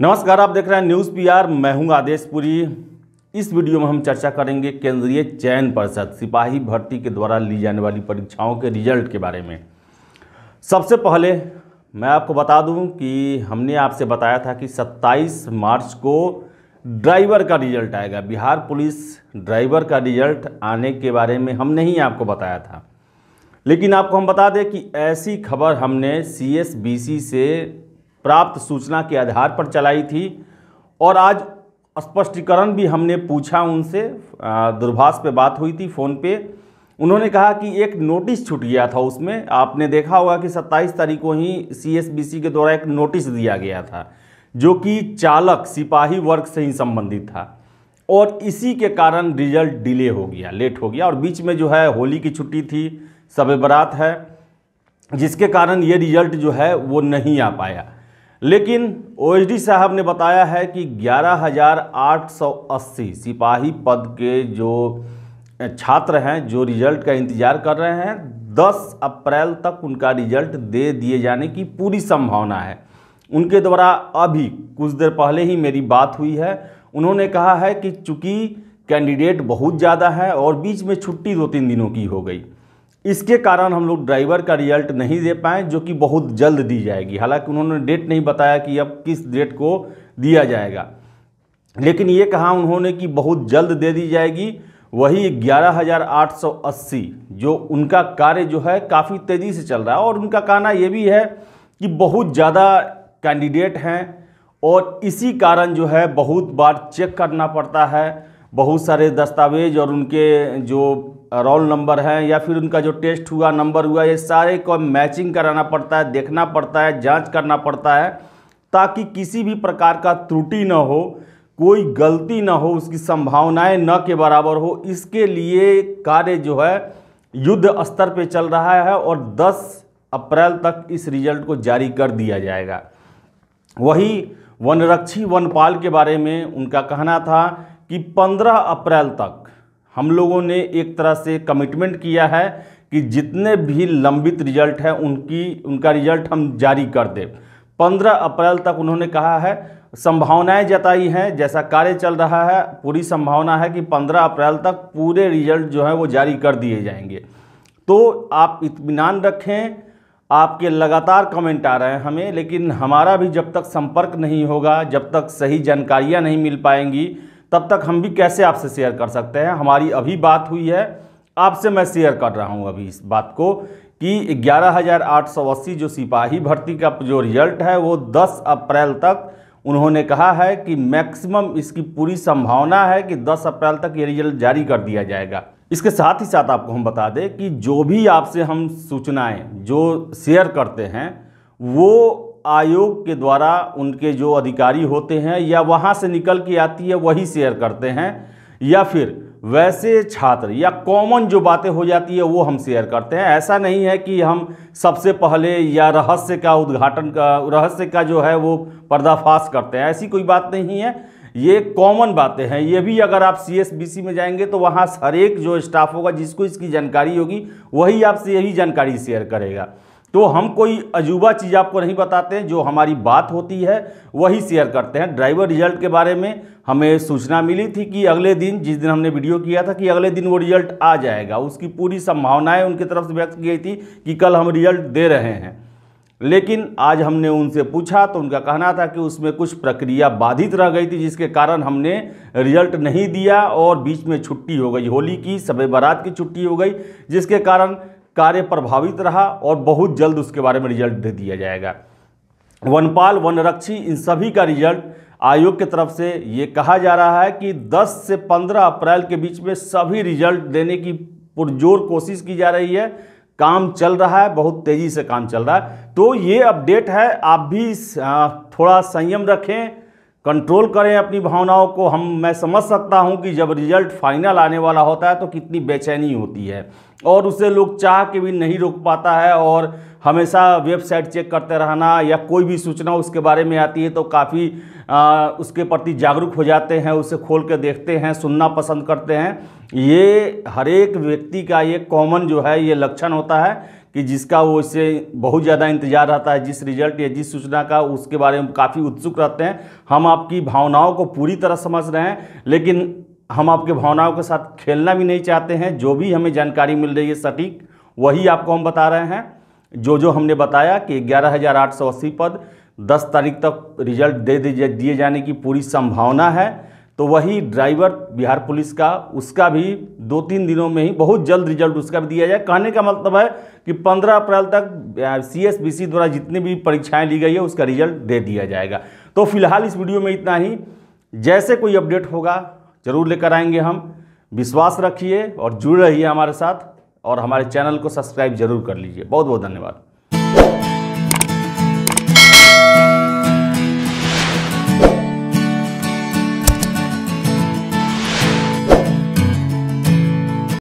नमस्कार आप देख रहे हैं न्यूज़ पीआर मैं हूं आदेश पुरी इस वीडियो में हम चर्चा करेंगे केंद्रीय चयन परिषद सिपाही भर्ती के द्वारा ली जाने वाली परीक्षाओं के रिजल्ट के बारे में सबसे पहले मैं आपको बता दूं कि हमने आपसे बताया था कि 27 मार्च को ड्राइवर का रिजल्ट आएगा बिहार पुलिस ड्राइवर का रिजल्ट आने के बारे में हमने ही आपको बताया था लेकिन आपको हम बता दें कि ऐसी खबर हमने सी से प्राप्त सूचना के आधार पर चलाई थी और आज स्पष्टीकरण भी हमने पूछा उनसे दूरभाष पे बात हुई थी फ़ोन पे उन्होंने कहा कि एक नोटिस छूट गया था उसमें आपने देखा होगा कि 27 तारीख को ही सीएसबीसी के द्वारा एक नोटिस दिया गया था जो कि चालक सिपाही वर्ग से ही संबंधित था और इसी के कारण रिजल्ट डिले हो गया लेट हो गया और बीच में जो है होली की छुट्टी थी सब बरात है जिसके कारण ये रिजल्ट जो है वो नहीं आ पाया लेकिन ओएसडी साहब ने बताया है कि 11,880 सिपाही पद के जो छात्र हैं जो रिजल्ट का इंतज़ार कर रहे हैं 10 अप्रैल तक उनका रिजल्ट दे दिए जाने की पूरी संभावना है उनके द्वारा अभी कुछ देर पहले ही मेरी बात हुई है उन्होंने कहा है कि चूँकि कैंडिडेट बहुत ज़्यादा हैं और बीच में छुट्टी दो तीन दिनों की हो गई इसके कारण हम लोग ड्राइवर का रिजल्ट नहीं दे पाए जो कि बहुत जल्द दी जाएगी हालांकि उन्होंने डेट नहीं बताया कि अब किस डेट को दिया जाएगा लेकिन ये कहा उन्होंने कि बहुत जल्द दे दी जाएगी वही ग्यारह हज़ार आठ सौ अस्सी जो उनका कार्य जो है काफ़ी तेज़ी से चल रहा है और उनका कहना ये भी है कि बहुत ज़्यादा कैंडिडेट हैं और इसी कारण जो है बहुत बार चेक करना पड़ता है बहुत सारे दस्तावेज और उनके जो रोल नंबर हैं या फिर उनका जो टेस्ट हुआ नंबर हुआ ये सारे को मैचिंग कराना पड़ता है देखना पड़ता है जांच करना पड़ता है ताकि किसी भी प्रकार का त्रुटि न हो कोई गलती न हो उसकी संभावनाएं न के बराबर हो इसके लिए कार्य जो है युद्ध स्तर पे चल रहा है और 10 अप्रैल तक इस रिजल्ट को जारी कर दिया जाएगा वही वनरक्षी वनपाल के बारे में उनका कहना था कि पंद्रह अप्रैल तक हम लोगों ने एक तरह से कमिटमेंट किया है कि जितने भी लंबित रिजल्ट हैं उनकी उनका रिजल्ट हम जारी कर दें पंद्रह अप्रैल तक उन्होंने कहा है संभावनाएं जताई हैं जैसा कार्य चल रहा है पूरी संभावना है कि पंद्रह अप्रैल तक पूरे रिजल्ट जो है वो जारी कर दिए जाएंगे तो आप इतमान रखें आपके लगातार कमेंट आ रहे हैं हमें लेकिन हमारा भी जब तक संपर्क नहीं होगा जब तक सही जानकारियां नहीं मिल पाएंगी तब तक हम भी कैसे आपसे शेयर कर सकते हैं हमारी अभी बात हुई है आपसे मैं शेयर कर रहा हूँ अभी इस बात को कि 11,880 जो सिपाही भर्ती का जो रिजल्ट है वो 10 अप्रैल तक उन्होंने कहा है कि मैक्सिमम इसकी पूरी संभावना है कि 10 अप्रैल तक ये रिजल्ट जारी कर दिया जाएगा इसके साथ ही साथ आपको हम बता दें कि जो भी आपसे हम सूचनाएँ जो शेयर करते हैं वो आयोग के द्वारा उनके जो अधिकारी होते हैं या वहाँ से निकल के आती है वही शेयर करते हैं या फिर वैसे छात्र या कॉमन जो बातें हो जाती है वो हम शेयर करते हैं ऐसा नहीं है कि हम सबसे पहले या रहस्य का उद्घाटन का रहस्य का जो है वो पर्दाफाश करते हैं ऐसी कोई बात नहीं है ये कॉमन बातें हैं ये भी अगर आप सी में जाएंगे तो वहाँ हर एक जो स्टाफ होगा जिसको इसकी जानकारी होगी वही आपसे यही जानकारी शेयर करेगा तो हम कोई अजूबा चीज़ आपको नहीं बताते जो हमारी बात होती है वही शेयर करते हैं ड्राइवर रिजल्ट के बारे में हमें सूचना मिली थी कि अगले दिन जिस दिन हमने वीडियो किया था कि अगले दिन वो रिजल्ट आ जाएगा उसकी पूरी संभावनाएं उनकी तरफ से व्यक्त की गई थी कि कल हम रिजल्ट दे रहे हैं लेकिन आज हमने उनसे पूछा तो उनका कहना था कि उसमें कुछ प्रक्रिया बाधित रह गई थी जिसके कारण हमने रिजल्ट नहीं दिया और बीच में छुट्टी हो गई होली की सबे बारात की छुट्टी हो गई जिसके कारण कार्य प्रभावित रहा और बहुत जल्द उसके बारे में रिजल्ट दे दिया जाएगा वनपाल वनरक्षी इन सभी का रिजल्ट आयोग की तरफ से ये कहा जा रहा है कि 10 से 15 अप्रैल के बीच में सभी रिजल्ट देने की पुरजोर कोशिश की जा रही है काम चल रहा है बहुत तेज़ी से काम चल रहा है तो ये अपडेट है आप भी थोड़ा संयम रखें कंट्रोल करें अपनी भावनाओं को हम मैं समझ सकता हूं कि जब रिजल्ट फाइनल आने वाला होता है तो कितनी बेचैनी होती है और उसे लोग चाह के भी नहीं रोक पाता है और हमेशा वेबसाइट चेक करते रहना या कोई भी सूचना उसके बारे में आती है तो काफ़ी उसके प्रति जागरूक हो जाते हैं उसे खोल के देखते हैं सुनना पसंद करते हैं ये हर एक व्यक्ति का ये कॉमन जो है ये लक्षण होता है कि जिसका वो इससे बहुत ज़्यादा इंतजार रहता है जिस रिजल्ट या जिस सूचना का उसके बारे में काफ़ी उत्सुक रहते हैं हम आपकी भावनाओं को पूरी तरह समझ रहे हैं लेकिन हम आपके भावनाओं के साथ खेलना भी नहीं चाहते हैं जो भी हमें जानकारी मिल रही है सटीक वही आपको हम बता रहे हैं जो जो हमने बताया कि ग्यारह हज़ार आठ सौ अस्सी पद दस तारीख तक रिजल्ट दे दिए जाने की पूरी संभावना है तो वही ड्राइवर बिहार पुलिस का उसका भी दो तीन दिनों में ही बहुत जल्द रिजल्ट उसका भी दिया जाए कहने का मतलब है कि 15 अप्रैल तक सीएसबीसी द्वारा जितनी भी परीक्षाएं ली गई है उसका रिजल्ट दे दिया जाएगा तो फिलहाल इस वीडियो में इतना ही जैसे कोई अपडेट होगा ज़रूर लेकर आएंगे हम विश्वास रखिए और जुड़ रहिए हमारे साथ और हमारे चैनल को सब्सक्राइब जरूर कर लीजिए बहुत बहुत धन्यवाद